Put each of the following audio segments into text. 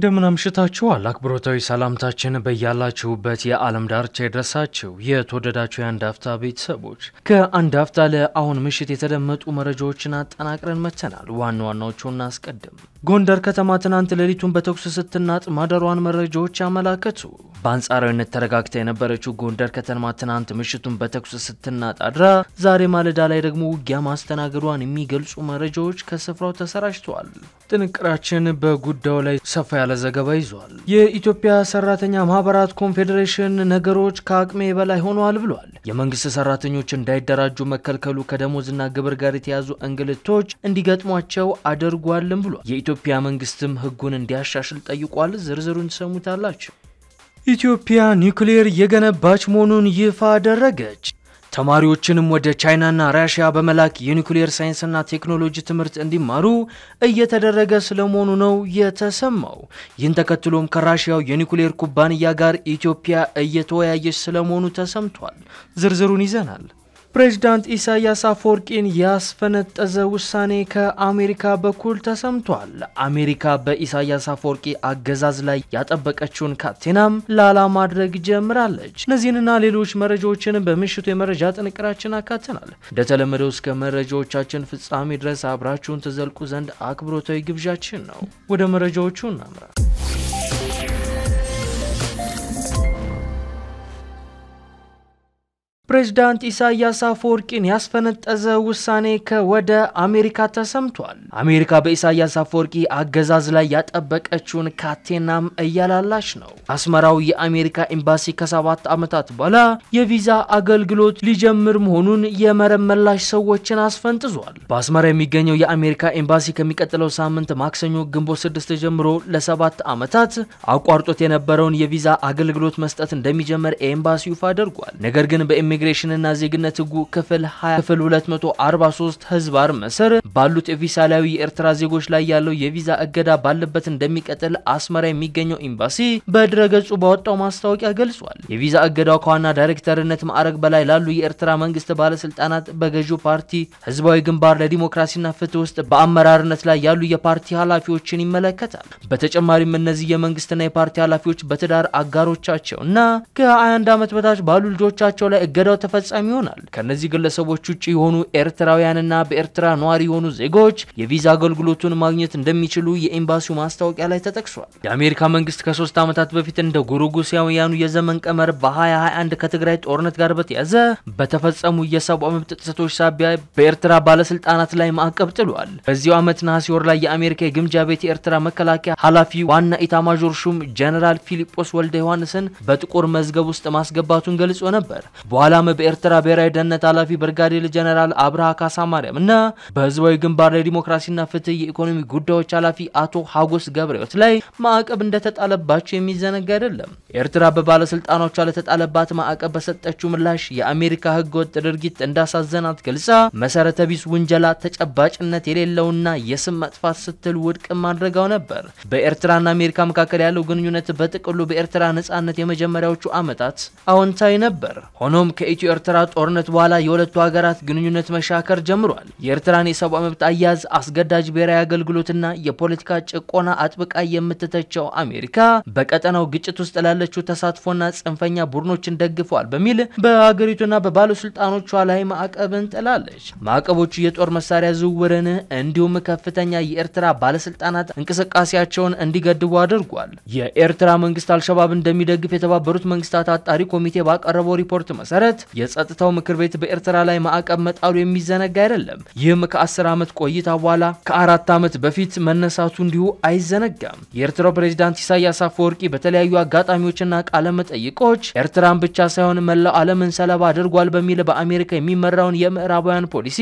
እንደምን አምሽታችኋል። አክብሮታዊ ሰላምታችን በያላችሁበት የዓለም ዳርቻ የደረሳችሁ የተወደዳችሁ የአንድ አፍታ ቤተሰቦች ከአንድ አፍታ ለአሁን ምሽት የተደመጡ መረጃዎችን አጠናቅረን መተናል። ዋና ዋናዎቹን እናስቀድም። ጎንደር ከተማ ትናንት ሌሊቱን በተኩስ ስትናጥ ማደሯን መረጃዎች ያመላከቱ። በአንጻራዊነት ተረጋግታ የነበረችው ጎንደር ከተማ ትናንት ምሽቱን በተኩስ ስትናጥ አድራ ዛሬ ማለዳ ላይ ደግሞ ውጊያ ማስተናገዷን የሚገልጹ መረጃዎች ከስፍራው ተሰራጭተዋል። ጥንቅራችን በጉዳዩ ላይ ሰፋ ያለ ዘገባ ይዟል። የኢትዮጵያ ሰራተኛ ማህበራት ኮንፌዴሬሽን ነገሮች ከአቅሜ በላይ ሆነዋል ብሏል። የመንግስት ሰራተኞች እንዳይደራጁ መከልከሉ ከደሞዝና ግብር ጋር የተያዙ እንግልቶች እንዲገጥሟቸው አድርጓልም ብሏል። የኢትዮጵያ መንግስትም ህጉን እንዲያሻሽል ጠይቋል። ዝርዝሩን ትሰሙታላችሁ። ኢትዮጵያ ኒውክሌር የገነባች መሆኑን ይፋ አደረገች። ተማሪዎችንም ወደ ቻይናና ራሽያ በመላክ የኒውክሌር ሳይንስና ቴክኖሎጂ ትምህርት እንዲማሩ እየተደረገ ስለመሆኑ ነው የተሰማው። ይህን ተከትሎም ከራሽያው የኒውክሌር ኩባንያ ጋር ኢትዮጵያ እየተወያየች ስለመሆኑ ተሰምቷል። ዝርዝሩን ይዘናል። ፕሬዚዳንት ኢሳያስ አፈወርቂን ያስፈነጠዘ ውሳኔ ከአሜሪካ በኩል ተሰምቷል። አሜሪካ በኢሳያስ አፈወርቂ አገዛዝ ላይ ያጠበቀችውን ካቴናም ላላ ማድረግ ጀምራለች። እነዚህንና ሌሎች መረጃዎችን በምሽቱ የመረጃ ጥንቅራችን አካተናል። እንደተለመደው እስከ መረጃዎቻችን ፍጻሜ ድረስ አብራችሁን ትዘልቁ ዘንድ አክብሮታዊ ግብዣችን ነው። ወደ መረጃዎቹ እናምራ። ፕሬዚዳንት ኢሳያስ አፈወርቂን ያስፈነጠዘ ውሳኔ ከወደ አሜሪካ ተሰምቷል። አሜሪካ በኢሳያስ አፈወርቂ አገዛዝ ላይ ያጠበቀችውን ካቴናም እያላላች ነው። አስመራው የአሜሪካ ኤምባሲ ከሰባት ዓመታት በኋላ የቪዛ አገልግሎት ሊጀምር መሆኑን የመረመላሽ ሰዎችን አስፈንጥዟል። በአስመራ የሚገኘው የአሜሪካ ኤምባሲ ከሚቀጥለው ሳምንት ማክሰኞ ግንቦት ስድስት ጀምሮ ለሰባት ዓመታት አቋርጦት የነበረውን የቪዛ አገልግሎት መስጠት እንደሚጀምር ኤምባሲው ይፋ አድርጓል። ነገር ግን በኢሚ የኢሚግሬሽንና ዜግነት ህጉ ክፍል 20 ክፍል 243 ህዝባር መሰር ባሉት ቪሳላዊ የኤርትራ ዜጎች ላይ ያለው የቪዛ እገዳ ባለበት እንደሚቀጥል አስመራ የሚገኘው ኤምባሲ በድረገጹ ባወጣው ማስታወቂያ ገልጿል። የቪዛ እገዳው ከዋና ዳይሬክተርነት ማዕረግ በላይ ላሉ የኤርትራ መንግስት ባለስልጣናት፣ በገዢው ፓርቲ ህዝባዊ ግንባር ለዲሞክራሲና ፍትህ ውስጥ በአመራርነት ላይ ያሉ የፓርቲ ኃላፊዎችን ይመለከታል። በተጨማሪም እነዚህ የመንግስትና የፓርቲ ኃላፊዎች በትዳር አጋሮቻቸውና ከ21 ዓመት በታች ባሉ ልጆቻቸው ላይ እገዳ ወንጀላው ተፈጻሚ ይሆናል። ከነዚህ ግለሰቦች ውጭ የሆኑ ኤርትራውያንና በኤርትራ ነዋሪ የሆኑ ዜጎች የቪዛ አገልግሎቱን ማግኘት እንደሚችሉ የኤምባሲው ማስታወቂያ ላይ ተጠቅሷል። የአሜሪካ መንግስት ከሶስት ዓመታት በፊት እንደ ጉሩጉሲያውያኑ የዘመን ቀመር በ2021 ከትግራይ ጦርነት ጋር በተያዘ በተፈጸሙ የሰብአዊ መብት ጥሰቶች ሳቢያ በኤርትራ ባለስልጣናት ላይ ማዕቀብ ጥሏል። በዚሁ ዓመት ነሐሴ ወር ላይ የአሜሪካ የግምጃ ቤት የኤርትራ መከላከያ ኃላፊ ዋና ኢታማዦር ሹም ጀነራል ፊሊጶስ ወልደ ዮሐንስን በጥቁር መዝገብ ውስጥ ማስገባቱን ገልጾ ነበር። በኋላ በሌላም በኤርትራ ብሔራዊ ደህንነት ኃላፊ ብርጋዴር ጀነራል አብርሃ ካሳ ማርያም እና በህዝባዊ ግንባር ለዲሞክራሲና ፍትህ የኢኮኖሚ ጉዳዮች ኃላፊ አቶ ሀጎስ ገብረህይወት ላይ ማዕቀብ እንደተጣለባቸው የሚዘነጋ አይደለም። ኤርትራ በባለስልጣኖቿ ለተጣለባት ማዕቀብ በሰጠችው ምላሽ የአሜሪካ ህገወጥ ድርጊት እንዳሳዘናት ገልጻ መሰረተ ቢስ ውንጀላ ተጨባጭነት የሌለውና የስም መጥፋት ስትል ውድቅ ማድረጋው ነበር። በኤርትራና አሜሪካ መካከል ያለው ግንኙነት በጥቅሉ በኤርትራ ነጻነት የመጀመሪያዎቹ ዓመታት አዎንታዊ ነበር። ሆኖም ከ ከኢትዮ ኤርትራ ጦርነት በኋላ የሁለቱ ሀገራት ግንኙነት መሻከር ጀምሯል። የኤርትራን የሰብአዊ መብት አያያዝ፣ አስገዳጅ ብሔራዊ አገልግሎትና የፖለቲካ ጭቆና አጥብቃ የምትተቸው አሜሪካ በቀጠናው ግጭት ውስጥ ላለችው ተሳትፎና ጽንፈኛ ቡድኖችን ደግፈዋል በሚል በሀገሪቱና በባለስልጣኖቿ ላይ ማዕቀብን ጥላለች። ማዕቀቦቹ የጦር መሳሪያ ዝውውርን እንዲሁም ከፍተኛ የኤርትራ ባለስልጣናት እንቅስቃሴያቸውን እንዲገድቡ አድርጓል። የኤርትራ መንግስት አልሸባብ እንደሚደግፍ የተባበሩት መንግስታት አጣሪ ኮሚቴ ባቀረበው ሪፖርት መሰረት ምክንያት የጸጥታው ምክር ቤት በኤርትራ ላይ ማዕቀብ መጣሉ የሚዘነጋ አይደለም። ይህም ከአስር ዓመት ቆይታ በኋላ ከአራት ዓመት በፊት መነሳቱ እንዲሁ አይዘነጋም። የኤርትራው ፕሬዚዳንት ኢሳያስ አፈወርቂ በተለያዩ አጋጣሚዎችና ቃለ መጠይቆች ኤርትራን ብቻ ሳይሆን መላው ዓለምን ሰለባ አድርጓል በሚል በአሜሪካ የሚመራውን የምዕራባውያን ፖሊሲ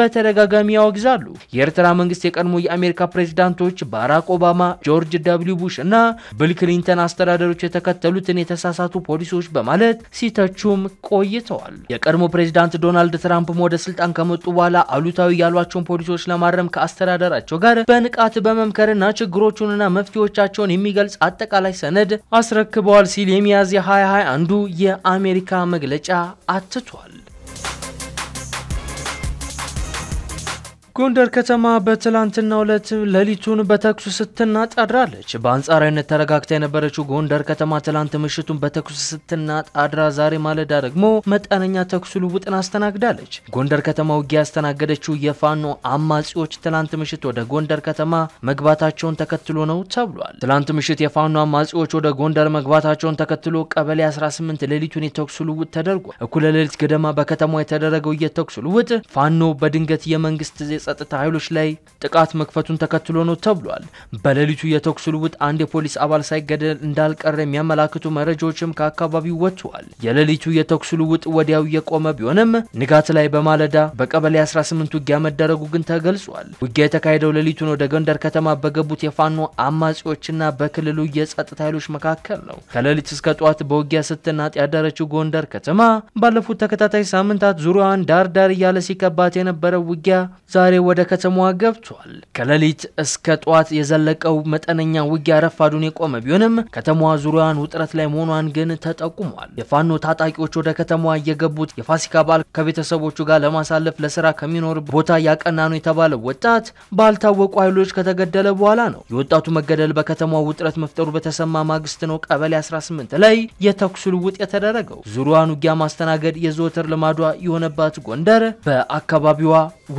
በተደጋጋሚ ያወግዛሉ። የኤርትራ መንግስት የቀድሞ የአሜሪካ ፕሬዚዳንቶች ባራክ ኦባማ፣ ጆርጅ ደብሊው ቡሽ እና ቢል ክሊንተን አስተዳደሮች የተከተሉትን የተሳሳቱ ፖሊሲዎች በማለት ሲተቹም ቆይ ቆይተዋል። የቀድሞ ፕሬዚዳንት ዶናልድ ትራምፕም ወደ ስልጣን ከመጡ በኋላ አሉታዊ ያሏቸውን ፖሊሲዎች ለማረም ከአስተዳደራቸው ጋር በንቃት በመምከርና ችግሮቹንና መፍትሄዎቻቸውን የሚገልጽ አጠቃላይ ሰነድ አስረክበዋል ሲል የሚያዝያ 2021 አንዱ የአሜሪካ መግለጫ አትቷል። ጎንደር ከተማ በትላንትና ዕለት ሌሊቱን በተኩስ ስትናጣድራለች። በአንጻራዊነት ተረጋግታ የነበረችው ጎንደር ከተማ ትላንት ምሽቱን በተኩስ ስትናጣድራ ዛሬ ማለዳ ደግሞ መጠነኛ ተኩስ ልውውጥን አስተናግዳለች። ጎንደር ከተማ ውጊያ ያስተናገደችው የፋኖ አማጺዎች ትላንት ምሽት ወደ ጎንደር ከተማ መግባታቸውን ተከትሎ ነው ተብሏል። ትላንት ምሽት የፋኖ አማጺዎች ወደ ጎንደር መግባታቸውን ተከትሎ ቀበሌ 18 ሌሊቱን የተኩስ ልውውጥ ተደርጓል። እኩለ ሌሊት ገደማ በከተማዋ የተደረገው የተኩስ ልውውጥ ፋኖ በድንገት የመንግስት የጸጥታ ኃይሎች ላይ ጥቃት መክፈቱን ተከትሎ ነው ተብሏል። በሌሊቱ የተኩስ ልውውጥ አንድ የፖሊስ አባል ሳይገደል እንዳልቀረ የሚያመላክቱ መረጃዎችም ከአካባቢው ወጥተዋል። የሌሊቱ የተኩስ ልውውጥ ወዲያው የቆመ ቢሆንም ንጋት ላይ በማለዳ በቀበሌ 18 ውጊያ መደረጉ ግን ተገልጿል። ውጊያ የተካሄደው ሌሊቱን ወደ ጎንደር ከተማ በገቡት የፋኖ አማጺዎችና በክልሉ የጸጥታ ኃይሎች መካከል ነው። ከሌሊት እስከ ጠዋት በውጊያ ስትናጥ ያደረችው ጎንደር ከተማ ባለፉት ተከታታይ ሳምንታት ዙሪያዋን ዳር ዳር እያለ ሲከባት የነበረው ውጊያ ዛሬ ዛሬ ወደ ከተማዋ ገብቷል። ከሌሊት እስከ ጠዋት የዘለቀው መጠነኛ ውጊያ ረፋዱን የቆመ ቢሆንም ከተማዋ ዙሪያዋን ውጥረት ላይ መሆኗን ግን ተጠቁሟል። የፋኖ ታጣቂዎች ወደ ከተማዋ እየገቡት የፋሲካ በዓል ከቤተሰቦቹ ጋር ለማሳለፍ ለስራ ከሚኖር ቦታ ያቀና ነው የተባለው ወጣት ባልታወቁ ኃይሎች ከተገደለ በኋላ ነው። የወጣቱ መገደል በከተማዋ ውጥረት መፍጠሩ በተሰማ ማግስት ነው ቀበሌ 18 ላይ የተኩስ ልውውጥ የተደረገው። ዙሪያዋን ውጊያ ማስተናገድ የዘወትር ልማዷ የሆነባት ጎንደር በአካባቢዋ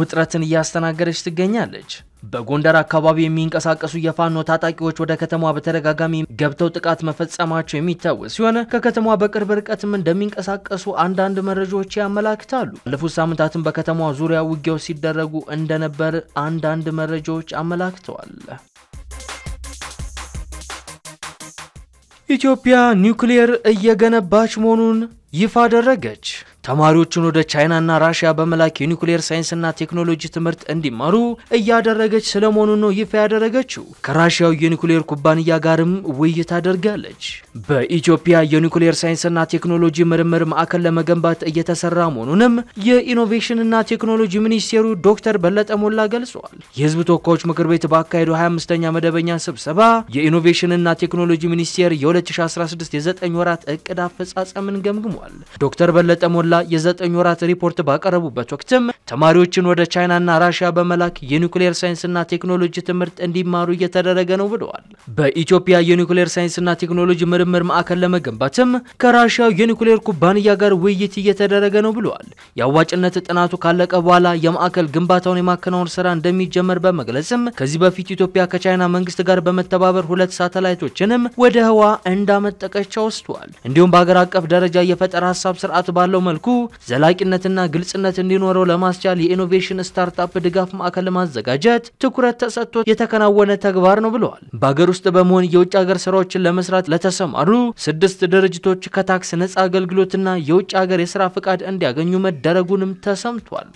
ውጥረትን እያ እያስተናገደች ትገኛለች። በጎንደር አካባቢ የሚንቀሳቀሱ የፋኖ ታጣቂዎች ወደ ከተማዋ በተደጋጋሚ ገብተው ጥቃት መፈጸማቸው የሚታወስ ሲሆን ከከተማዋ በቅርብ ርቀትም እንደሚንቀሳቀሱ አንዳንድ መረጃዎች ያመላክታሉ። ባለፉት ሳምንታትም በከተማዋ ዙሪያ ውጊያው ሲደረጉ እንደነበር አንዳንድ መረጃዎች አመላክተዋል። ኢትዮጵያ ኒውክሊየር እየገነባች መሆኑን ይፋ አደረገች። ተማሪዎችን ወደ ቻይናና ራሽያ በመላክ የኒውክሌር ሳይንስና ቴክኖሎጂ ትምህርት እንዲማሩ እያደረገች ስለመሆኑ ነው ይፋ ያደረገችው። ከራሽያው የኒውክሌር ኩባንያ ጋርም ውይይት አድርጋለች። በኢትዮጵያ የኒውክሌር ሳይንስና ቴክኖሎጂ ምርምር ማዕከል ለመገንባት እየተሰራ መሆኑንም የኢኖቬሽንና ቴክኖሎጂ ሚኒስቴሩ ዶክተር በለጠ ሞላ ገልጿል። የህዝብ ተወካዮች ምክር ቤት ባካሄደው 25ኛ መደበኛ ስብሰባ የኢኖቬሽንና ቴክኖሎጂ ሚኒስቴር የ2016 የ9 ወራት እቅድ አፈጻጸምን ገምግሟል። ዶክተር በለጠ ሞላ የተሟላ የዘጠኝ ወራት ሪፖርት ባቀረቡበት ወቅትም ተማሪዎችን ወደ ቻይናና ራሽያ በመላክ የኒውክሌር ሳይንስና ቴክኖሎጂ ትምህርት እንዲማሩ እየተደረገ ነው ብለዋል። በኢትዮጵያ የኒውክሌር ሳይንስና ቴክኖሎጂ ምርምር ማዕከል ለመገንባትም ከራሽያው የኒውክሌር ኩባንያ ጋር ውይይት እየተደረገ ነው ብለዋል። የአዋጭነት ጥናቱ ካለቀ በኋላ የማዕከል ግንባታውን የማከናወን ስራ እንደሚጀመር በመግለጽም ከዚህ በፊት ኢትዮጵያ ከቻይና መንግስት ጋር በመተባበር ሁለት ሳተላይቶችንም ወደ ህዋ እንዳመጠቀች ወስተዋል እንዲሁም በሀገር አቀፍ ደረጃ የፈጠራ ሀሳብ ስርዓት ባለው መልኩ መልኩ ዘላቂነትና ግልጽነት እንዲኖረው ለማስቻል የኢኖቬሽን ስታርታፕ ድጋፍ ማዕከል ለማዘጋጀት ትኩረት ተሰጥቶ የተከናወነ ተግባር ነው ብለዋል። በአገር ውስጥ በመሆን የውጭ ሀገር ስራዎችን ለመስራት ለተሰማሩ ስድስት ድርጅቶች ከታክስ ነጻ አገልግሎትና የውጭ ሀገር የስራ ፍቃድ እንዲያገኙ መደረጉንም ተሰምቷል።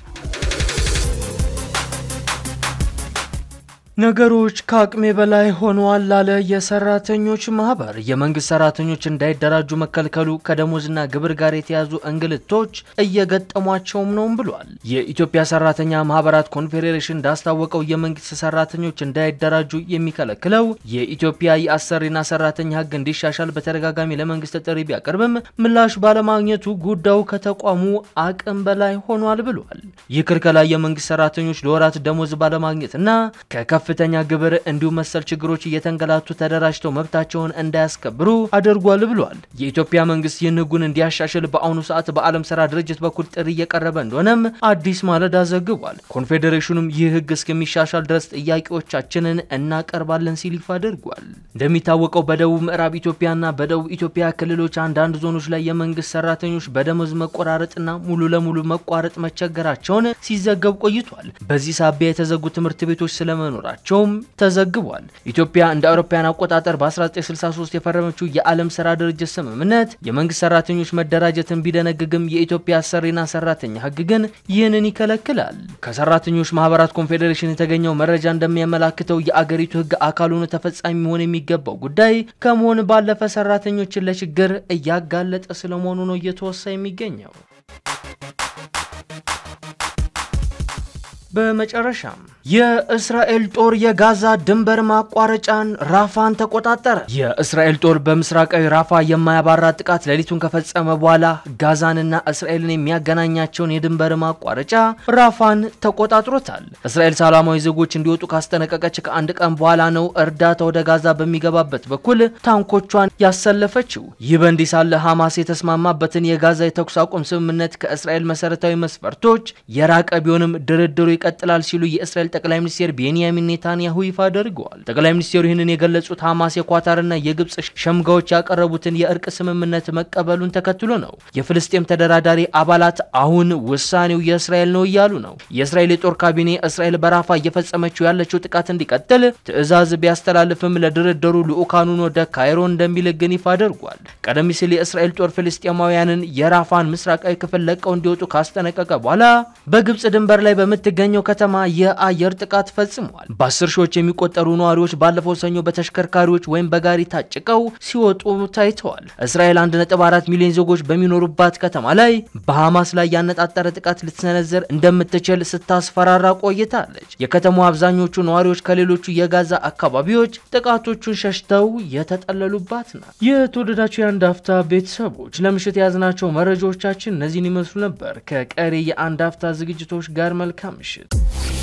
ነገሮች ከአቅሜ በላይ ሆነዋል ላለ የሰራተኞች ማህበር። የመንግስት ሰራተኞች እንዳይደራጁ መከልከሉ ከደሞዝና ግብር ጋር የተያዙ እንግልቶች እየገጠሟቸውም ነውም ብሏል። የኢትዮጵያ ሰራተኛ ማህበራት ኮንፌዴሬሽን እንዳስታወቀው የመንግስት ሰራተኞች እንዳይደራጁ የሚከለክለው የኢትዮጵያ የአሰሪና ሰራተኛ ህግ እንዲሻሻል በተደጋጋሚ ለመንግስት ጥሪ ቢያቀርብም ምላሽ ባለማግኘቱ ጉዳዩ ከተቋሙ አቅም በላይ ሆኗል ብሏል። ይህ ክልከላ የመንግስት ሰራተኞች ለወራት ደሞዝ ባለማግኘትና ከከፍ ከፍተኛ ግብር እንዲሁም መሰል ችግሮች እየተንገላቱ ተደራጅተው መብታቸውን እንዳያስከብሩ አድርጓል ብሏል። የኢትዮጵያ መንግስት ይህን ህጉን እንዲያሻሽል በአሁኑ ሰዓት በዓለም ስራ ድርጅት በኩል ጥሪ እየቀረበ እንደሆነም አዲስ ማለዳ ዘግቧል። ኮንፌዴሬሽኑም ይህ ህግ እስከሚሻሻል ድረስ ጥያቄዎቻችንን እናቀርባለን ሲል ይፋ አድርጓል። እንደሚታወቀው በደቡብ ምዕራብ ኢትዮጵያና በደቡብ ኢትዮጵያ ክልሎች አንዳንድ ዞኖች ላይ የመንግስት ሰራተኞች በደሞዝ መቆራረጥና ሙሉ ለሙሉ መቋረጥ መቸገራቸውን ሲዘገብ ቆይቷል። በዚህ ሳቢያ የተዘጉ ትምህርት ቤቶች ስለመኖራቸው መኖራቸውም ተዘግቧል። ኢትዮጵያ እንደ አውሮፓውያን አቆጣጠር በ1963 የፈረመችው የዓለም ስራ ድርጅት ስምምነት የመንግስት ሰራተኞች መደራጀትን ቢደነግግም የኢትዮጵያ አሰሪና ሰራተኛ ህግ ግን ይህንን ይከለክላል። ከሰራተኞች ማህበራት ኮንፌዴሬሽን የተገኘው መረጃ እንደሚያመላክተው የአገሪቱ ህግ አካል ተፈጻሚ መሆን የሚገባው ጉዳይ ከመሆን ባለፈ ሰራተኞችን ለችግር እያጋለጠ ስለመሆኑ ነው እየተወሳ የሚገኘው። በመጨረሻም የእስራኤል ጦር የጋዛ ድንበር ማቋረጫን ራፋን ተቆጣጠረ። የእስራኤል ጦር በምስራቃዊ ራፋ የማያባራ ጥቃት ሌሊቱን ከፈጸመ በኋላ ጋዛንና እስራኤልን የሚያገናኛቸውን የድንበር ማቋረጫ ራፋን ተቆጣጥሮታል። እስራኤል ሰላማዊ ዜጎች እንዲወጡ ካስጠነቀቀች ከአንድ ቀን በኋላ ነው እርዳታ ወደ ጋዛ በሚገባበት በኩል ታንኮቿን ያሰለፈችው። ይህ በእንዲህ ሳለ ሐማስ የተስማማበትን የጋዛ የተኩስ አቁም ስምምነት ከእስራኤል መሰረታዊ መስፈርቶች የራቀ ቢሆንም ድርድሩ ይቀጥላል ሲሉ የእስራኤል ጠቅላይ ሚኒስትር ቤንያሚን ኔታንያሁ ይፋ አድርገዋል። ጠቅላይ ሚኒስትሩ ይህንን የገለጹት ሐማስ የኳታርና የግብፅ ሸምጋዎች ያቀረቡትን የእርቅ ስምምነት መቀበሉን ተከትሎ ነው። የፍልስጤም ተደራዳሪ አባላት አሁን ውሳኔው የእስራኤል ነው እያሉ ነው። የእስራኤል የጦር ካቢኔ እስራኤል በራፋ እየፈጸመችው ያለችው ጥቃት እንዲቀጥል ትዕዛዝ ቢያስተላልፍም ለድርድሩ ልዑካኑን ወደ ካይሮ እንደሚልክ ግን ይፋ አድርጓል። ቀደም ሲል የእስራኤል ጦር ፍልስጤማውያንን የራፋን ምስራቃዊ ክፍል ለቀው እንዲወጡ ካስጠነቀቀ በኋላ በግብፅ ድንበር ላይ በምትገኘው በተሰኘው ከተማ የአየር ጥቃት ፈጽሟል። በአስር ሺዎች የሚቆጠሩ ነዋሪዎች ባለፈው ሰኞ በተሽከርካሪዎች ወይም በጋሪ ታጭቀው ሲወጡ ታይተዋል። እስራኤል 1.4 ሚሊዮን ዜጎች በሚኖሩባት ከተማ ላይ በሐማስ ላይ ያነጣጠረ ጥቃት ልትሰነዘር እንደምትችል ስታስፈራራ ቆይታለች። የከተማው አብዛኞቹ ነዋሪዎች ከሌሎቹ የጋዛ አካባቢዎች ጥቃቶቹን ሸሽተው የተጠለሉባት ናት። የተወደዳቸው የአንድ አፍታ ቤተሰቦች ለምሽት የያዝናቸው መረጃዎቻችን እነዚህን ይመስሉ ነበር። ከቀሪ የአንድ አፍታ ዝግጅቶች ጋር መልካም ምሽት Associates.